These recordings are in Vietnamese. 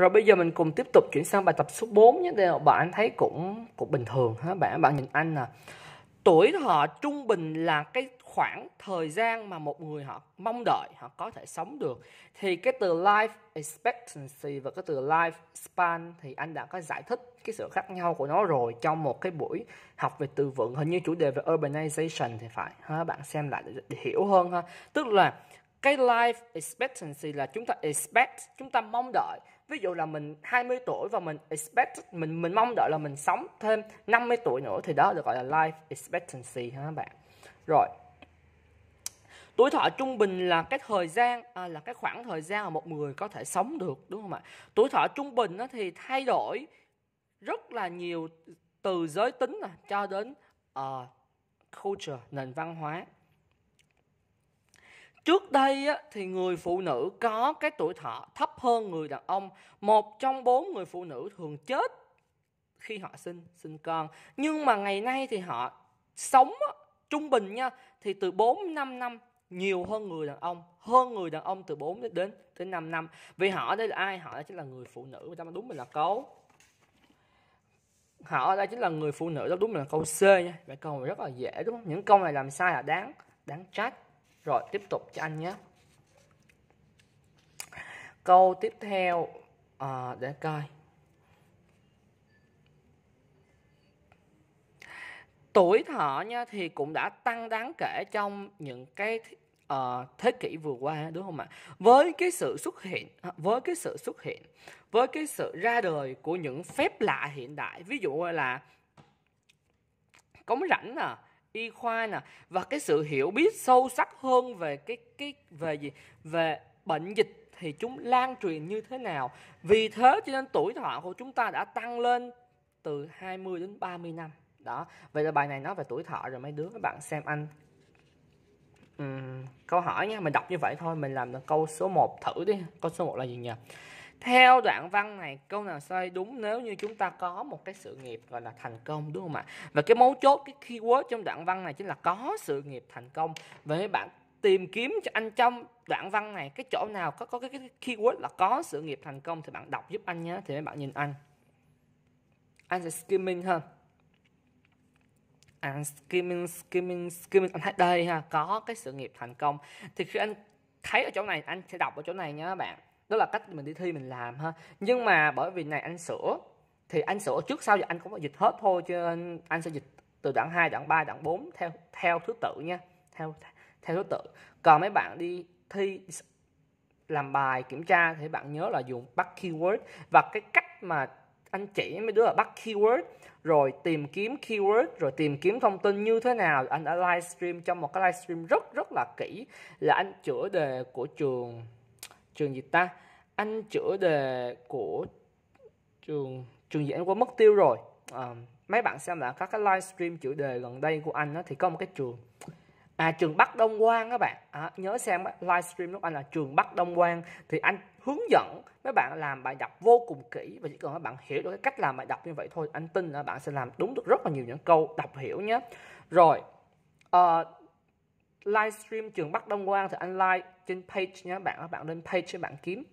Rồi bây giờ mình cùng tiếp tục chuyển sang bài tập số 4 nhé. Đây là bạn thấy cũng cũng bình thường ha bạn. Bạn nhìn anh nè. Tuổi thọ trung bình là cái khoảng thời gian mà một người họ mong đợi họ có thể sống được thì cái từ life expectancy và cái từ life span thì anh đã có giải thích cái sự khác nhau của nó rồi trong một cái buổi học về từ vựng hình như chủ đề về urbanization thì phải ha bạn xem lại để, để hiểu hơn ha tức là cái life expectancy là chúng ta expect chúng ta mong đợi ví dụ là mình 20 tuổi và mình expect mình mình mong đợi là mình sống thêm 50 tuổi nữa thì đó được gọi là life expectancy ha các bạn rồi tuổi thọ trung bình là cái thời gian à, là cái khoảng thời gian mà một người có thể sống được đúng không ạ tuổi thọ trung bình nó thì thay đổi rất là nhiều từ giới tính cho đến uh, culture nền văn hóa Trước đây á, thì người phụ nữ có cái tuổi thọ thấp hơn người đàn ông. Một trong bốn người phụ nữ thường chết khi họ sinh sinh con. Nhưng mà ngày nay thì họ sống á, trung bình nha thì từ 4 5 năm nhiều hơn người đàn ông hơn người đàn ông từ 4 đến đến 5 năm vì họ đây là ai họ đây chính là người phụ nữ ta đúng mình là câu họ đây chính là người phụ nữ đó đúng mình là câu C nha vậy câu này rất là dễ đúng không những câu này làm sai là đáng đáng trách rồi tiếp tục cho anh nhé. Câu tiếp theo à, để coi. Tuổi thọ nha thì cũng đã tăng đáng kể trong những cái uh, thế kỷ vừa qua đúng không ạ? Với cái sự xuất hiện à, với cái sự xuất hiện với cái sự ra đời của những phép lạ hiện đại ví dụ là cống rảnh nè, à, y khoa nè và cái sự hiểu biết sâu sắc hơn về cái cái về gì về bệnh dịch thì chúng lan truyền như thế nào vì thế cho nên tuổi thọ của chúng ta đã tăng lên từ 20 đến 30 năm đó vậy là bài này nói về tuổi thọ rồi mấy đứa các bạn xem anh uhm, câu hỏi nha mình đọc như vậy thôi mình làm câu số 1 thử đi câu số 1 là gì nhỉ theo đoạn văn này, câu nào sai đúng nếu như chúng ta có một cái sự nghiệp gọi là thành công đúng không ạ? Và cái mấu chốt, cái keyword trong đoạn văn này chính là có sự nghiệp thành công. Và mấy bạn tìm kiếm cho anh trong đoạn văn này cái chỗ nào có có cái, cái keyword là có sự nghiệp thành công thì bạn đọc giúp anh nhé thì mấy bạn nhìn anh anh sẽ skimming hơn anh skimming skimming skimming anh thấy đây ha có cái sự nghiệp thành công thì khi anh thấy ở chỗ này anh sẽ đọc ở chỗ này nhé bạn đó là cách mình đi thi mình làm ha nhưng mà bởi vì này anh sửa thì anh sửa trước sau giờ anh cũng phải dịch hết thôi cho nên anh sẽ dịch từ đoạn 2, đoạn 3, đoạn 4 theo theo thứ tự nha theo theo thứ tự còn mấy bạn đi thi làm bài kiểm tra thì bạn nhớ là dùng bắt keyword và cái cách mà anh chỉ mấy đứa là bắt keyword rồi tìm kiếm keyword rồi tìm kiếm thông tin như thế nào anh đã livestream trong một cái livestream rất rất là kỹ là anh chữa đề của trường trường gì ta anh chữa đề của trường trường gì anh quên mất tiêu rồi à, mấy bạn xem là các cái livestream chữa đề gần đây của anh đó, thì có một cái trường à trường Bắc Đông Quang các bạn à, nhớ xem livestream lúc anh là trường Bắc Đông Quang thì anh hướng dẫn mấy bạn làm bài đọc vô cùng kỹ và chỉ cần các bạn hiểu được cái cách làm bài đọc như vậy thôi anh tin là bạn sẽ làm đúng được rất là nhiều những câu đọc hiểu nhé rồi à, livestream trường Bắc Đông Quang thì anh like trên page nhé bạn các bạn lên page cho bạn kiếm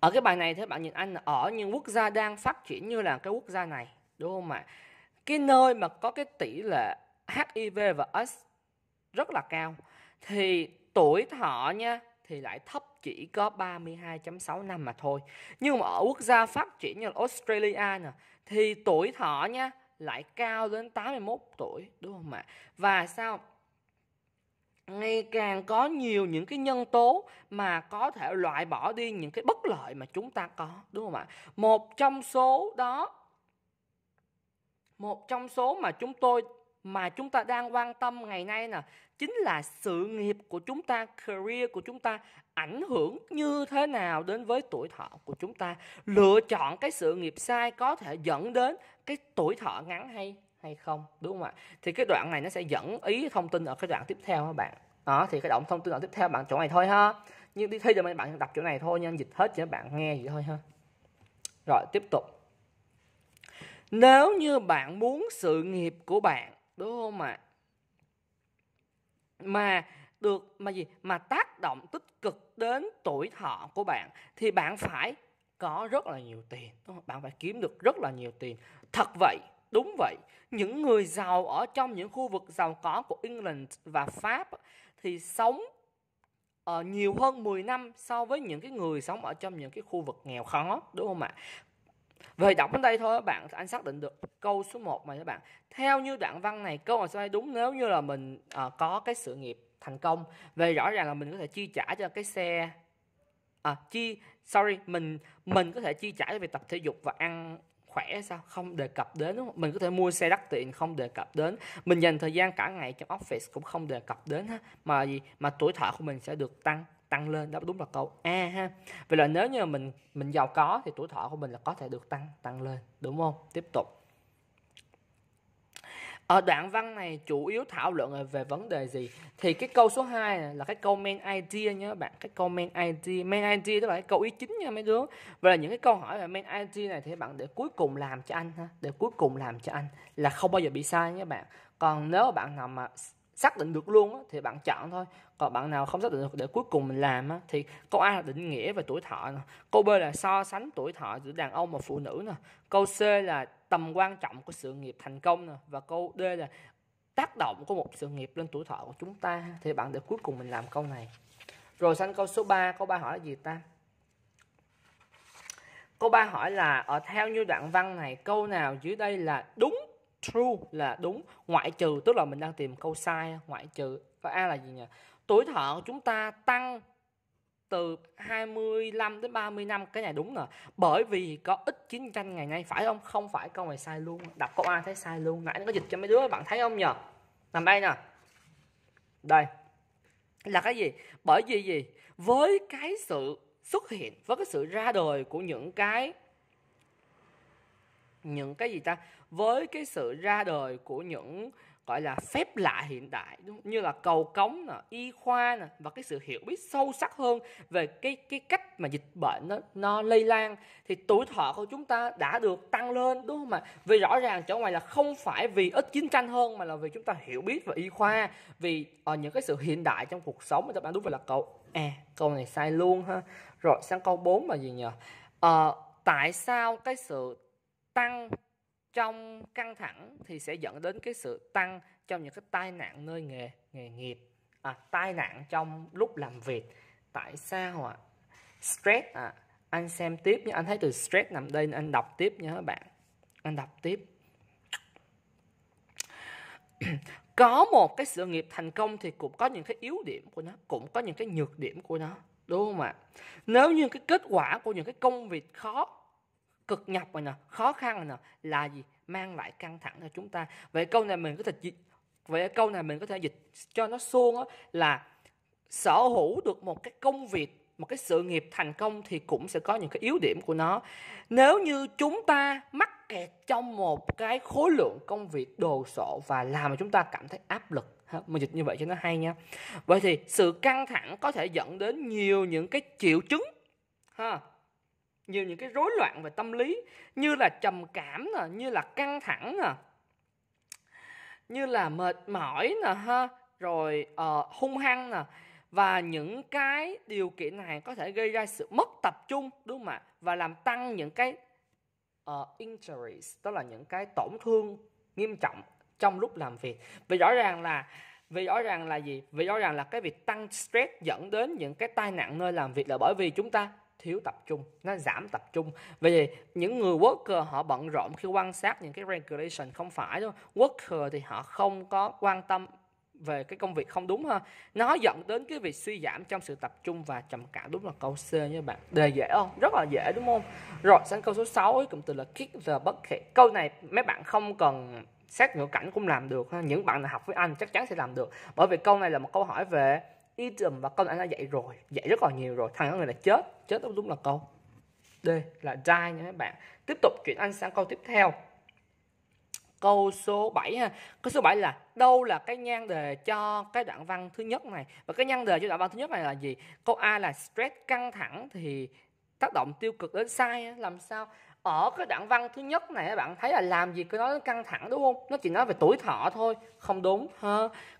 ở cái bài này thì bạn nhìn anh là ở những quốc gia đang phát triển như là cái quốc gia này đúng không ạ cái nơi mà có cái tỷ lệ HIV và AIDS rất là cao thì tuổi thọ nha thì lại thấp chỉ có 32.6 năm mà thôi. Nhưng mà ở quốc gia phát triển như là Australia nè thì tuổi thọ nha lại cao đến 81 tuổi đúng không ạ? Và sao ngày càng có nhiều những cái nhân tố mà có thể loại bỏ đi những cái bất lợi mà chúng ta có đúng không ạ một trong số đó một trong số mà chúng tôi mà chúng ta đang quan tâm ngày nay nè chính là sự nghiệp của chúng ta career của chúng ta ảnh hưởng như thế nào đến với tuổi thọ của chúng ta lựa chọn cái sự nghiệp sai có thể dẫn đến cái tuổi thọ ngắn hay hay không đúng không ạ thì cái đoạn này nó sẽ dẫn ý thông tin ở cái đoạn tiếp theo các bạn đó thì cái động thông tin ở tiếp theo bạn chỗ này thôi ha nhưng khi giờ bạn đọc chỗ này thôi nha dịch hết cho bạn nghe vậy thôi ha rồi tiếp tục nếu như bạn muốn sự nghiệp của bạn đúng không ạ mà được mà gì mà tác động tích cực đến tuổi thọ của bạn thì bạn phải có rất là nhiều tiền bạn phải kiếm được rất là nhiều tiền thật vậy Đúng vậy, những người giàu ở trong những khu vực giàu có của England và Pháp thì sống uh, nhiều hơn 10 năm so với những cái người sống ở trong những cái khu vực nghèo khó, đúng không ạ? Về đọc đến đây thôi các bạn, anh xác định được câu số 1 mà các bạn. Theo như đoạn văn này, câu hỏi số 2 đúng nếu như là mình uh, có cái sự nghiệp thành công. Về rõ ràng là mình có thể chi trả cho cái xe à, chi sorry mình mình có thể chi trả cho việc tập thể dục và ăn khỏe sao không đề cập đến đúng không? mình có thể mua xe đắt tiền không đề cập đến mình dành thời gian cả ngày trong office cũng không đề cập đến ha mà gì mà tuổi thọ của mình sẽ được tăng tăng lên đó đúng là câu a ha vậy là nếu như mình mình giàu có thì tuổi thọ của mình là có thể được tăng tăng lên đúng không tiếp tục ở đoạn văn này chủ yếu thảo luận về vấn đề gì thì cái câu số 2 là cái câu main idea nhé bạn cái câu main idea main idea đó là cái câu ý chính nha mấy đứa và là những cái câu hỏi về main idea này thì bạn để cuối cùng làm cho anh ha để cuối cùng làm cho anh là không bao giờ bị sai nhé bạn còn nếu bạn nào mà xác định được luôn á, thì bạn chọn thôi còn bạn nào không xác định được để cuối cùng mình làm á, thì câu a là định nghĩa về tuổi thọ nè câu b là so sánh tuổi thọ giữa đàn ông và phụ nữ nè câu c là tầm quan trọng của sự nghiệp thành công nè và câu d là tác động của một sự nghiệp lên tuổi thọ của chúng ta thì bạn để cuối cùng mình làm câu này rồi sang câu số 3 câu 3 hỏi là gì ta câu 3 hỏi là ở ờ, theo như đoạn văn này câu nào dưới đây là đúng true là đúng ngoại trừ tức là mình đang tìm câu sai ngoại trừ và a là gì nhỉ tuổi thọ của chúng ta tăng từ 25 đến 30 năm cái này đúng nè bởi vì có ít chiến tranh ngày nay phải không không phải câu này sai luôn đọc câu A thấy sai luôn nãy nó có dịch cho mấy đứa bạn thấy không nhờ nằm đây nè đây là cái gì bởi vì gì với cái sự xuất hiện với cái sự ra đời của những cái những cái gì ta với cái sự ra đời của những gọi là phép lạ hiện đại như là cầu cống nè, y khoa nè và cái sự hiểu biết sâu sắc hơn về cái cái cách mà dịch bệnh nó nó lây lan thì tuổi thọ của chúng ta đã được tăng lên đúng không ạ? Vì rõ ràng chỗ ngoài là không phải vì ít chiến tranh hơn mà là vì chúng ta hiểu biết về y khoa, vì ở ờ, những cái sự hiện đại trong cuộc sống mà các bạn đúng phải là câu à câu này sai luôn ha. Rồi sang câu 4 là gì nhỉ? À, ờ, tại sao cái sự tăng trong căng thẳng thì sẽ dẫn đến cái sự tăng trong những cái tai nạn nơi nghề nghề nghiệp à, tai nạn trong lúc làm việc tại sao ạ à? stress à, anh xem tiếp nhé anh thấy từ stress nằm đây anh đọc tiếp nhé các bạn anh đọc tiếp có một cái sự nghiệp thành công thì cũng có những cái yếu điểm của nó cũng có những cái nhược điểm của nó đúng không ạ nếu như cái kết quả của những cái công việc khó cực nhọc rồi nè khó khăn rồi nè là gì mang lại căng thẳng cho chúng ta vậy câu này mình có thể dịch vậy câu này mình có thể dịch cho nó suông là sở hữu được một cái công việc một cái sự nghiệp thành công thì cũng sẽ có những cái yếu điểm của nó nếu như chúng ta mắc kẹt trong một cái khối lượng công việc đồ sộ và làm chúng ta cảm thấy áp lực mình dịch như vậy cho nó hay nha vậy thì sự căng thẳng có thể dẫn đến nhiều những cái triệu chứng ha nhiều những cái rối loạn về tâm lý như là trầm cảm nè như là căng thẳng nè như là mệt mỏi nè ha rồi uh, hung hăng nè và những cái điều kiện này có thể gây ra sự mất tập trung đúng không ạ và làm tăng những cái uh, injuries tức là những cái tổn thương nghiêm trọng trong lúc làm việc vì rõ ràng là vì rõ ràng là gì vì rõ ràng là cái việc tăng stress dẫn đến những cái tai nạn nơi làm việc là bởi vì chúng ta thiếu tập trung nó giảm tập trung vì vậy những người worker họ bận rộn khi quan sát những cái regulation không phải đâu worker thì họ không có quan tâm về cái công việc không đúng ha nó dẫn đến cái việc suy giảm trong sự tập trung và trầm cảm đúng là câu C nha bạn đề dễ không rất là dễ đúng không rồi sang câu số 6 ấy cũng từ là kick the bucket câu này mấy bạn không cần xét ngữ cảnh cũng làm được ha. những bạn nào học với anh chắc chắn sẽ làm được bởi vì câu này là một câu hỏi về ý tưởng và câu đã dạy rồi dạy rất là nhiều rồi thằng người là chết chết đó đúng là câu D là die nha các bạn tiếp tục chuyển anh sang câu tiếp theo câu số 7 ha. Câu số 7 là đâu là cái nhan đề cho cái đoạn văn thứ nhất này. Và cái nhan đề cho đoạn văn thứ nhất này là gì? Câu A là stress căng thẳng thì tác động tiêu cực đến sai làm sao ở ờ, cái đoạn văn thứ nhất này bạn thấy là làm gì cứ nói căng thẳng đúng không nó chỉ nói về tuổi thọ thôi không đúng ha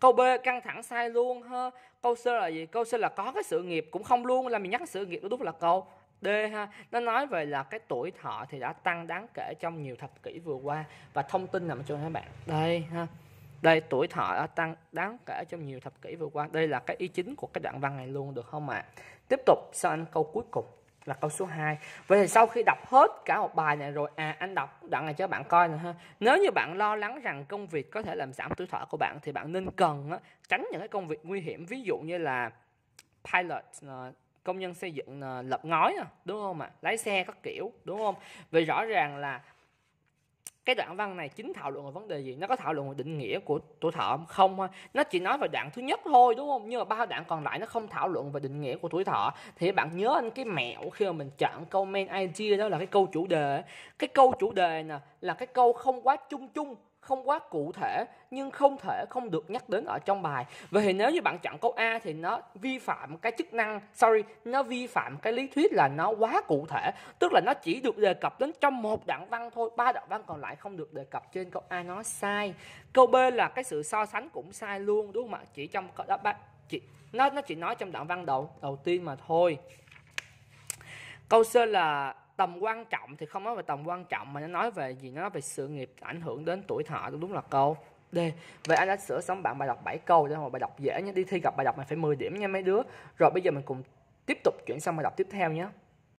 câu b căng thẳng sai luôn ha câu c là gì câu c là có cái sự nghiệp cũng không luôn là mình nhắc sự nghiệp đúng là câu D ha, nó nói về là cái tuổi thọ thì đã tăng đáng kể trong nhiều thập kỷ vừa qua và thông tin nằm cho các bạn. Đây ha. Đây tuổi thọ đã tăng đáng kể trong nhiều thập kỷ vừa qua. Đây là cái ý chính của cái đoạn văn này luôn được không ạ? À? Tiếp tục sang câu cuối cùng là câu số 2 Vậy thì sau khi đọc hết cả một bài này rồi à anh đọc đoạn này cho bạn coi nè ha nếu như bạn lo lắng rằng công việc có thể làm giảm tuổi thọ của bạn thì bạn nên cần á, tránh những cái công việc nguy hiểm ví dụ như là pilot ờ, công nhân xây dựng ờ, lập ngói đúng không ạ à? lái xe các kiểu đúng không vì rõ ràng là cái đoạn văn này chính thảo luận về vấn đề gì nó có thảo luận về định nghĩa của tuổi thọ không ha nó chỉ nói về đoạn thứ nhất thôi đúng không nhưng mà ba đoạn còn lại nó không thảo luận về định nghĩa của tuổi thọ thì bạn nhớ anh cái mẹo khi mà mình chọn câu main idea đó là cái câu chủ đề cái câu chủ đề nè là cái câu không quá chung chung không quá cụ thể nhưng không thể không được nhắc đến ở trong bài vậy thì nếu như bạn chọn câu a thì nó vi phạm cái chức năng sorry nó vi phạm cái lý thuyết là nó quá cụ thể tức là nó chỉ được đề cập đến trong một đoạn văn thôi ba đoạn văn còn lại không được đề cập trên câu a nó sai câu b là cái sự so sánh cũng sai luôn đúng không ạ chỉ trong câu đó ba chỉ nó nó chỉ nói trong đoạn văn đầu đầu tiên mà thôi câu c là tầm quan trọng thì không nói về tầm quan trọng mà nó nói về gì nó nói về sự nghiệp ảnh hưởng đến tuổi thọ đúng là câu D. Vậy anh đã sửa xong bạn bài đọc 7 câu cho bài đọc dễ nhé. Đi thi gặp bài đọc mình phải 10 điểm nha mấy đứa. Rồi bây giờ mình cùng tiếp tục chuyển sang bài đọc tiếp theo nhé.